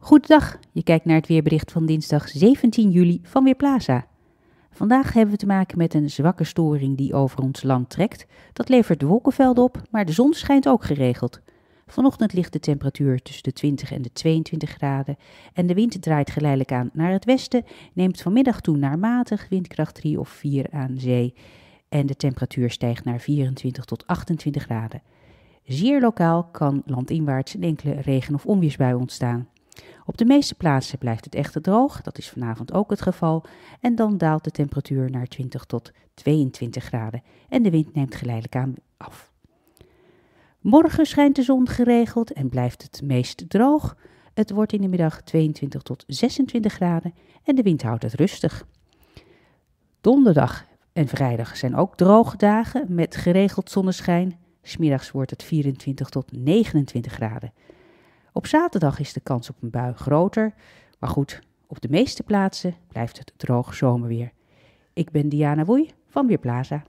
Goedendag, je kijkt naar het weerbericht van dinsdag 17 juli van Weerplaza. Vandaag hebben we te maken met een zwakke storing die over ons land trekt. Dat levert wolkenvelden op, maar de zon schijnt ook geregeld. Vanochtend ligt de temperatuur tussen de 20 en de 22 graden en de wind draait geleidelijk aan naar het westen, neemt vanmiddag toe naar matig, windkracht 3 of 4 aan zee en de temperatuur stijgt naar 24 tot 28 graden. Zeer lokaal kan landinwaarts een enkele regen- of onweersbui ontstaan. Op de meeste plaatsen blijft het echter droog, dat is vanavond ook het geval, en dan daalt de temperatuur naar 20 tot 22 graden en de wind neemt geleidelijk aan af. Morgen schijnt de zon geregeld en blijft het meest droog. Het wordt in de middag 22 tot 26 graden en de wind houdt het rustig. Donderdag en vrijdag zijn ook droge dagen met geregeld zonneschijn. Smiddags wordt het 24 tot 29 graden. Op zaterdag is de kans op een bui groter, maar goed, op de meeste plaatsen blijft het droog zomerweer. Ik ben Diana Woei van Weerplaza.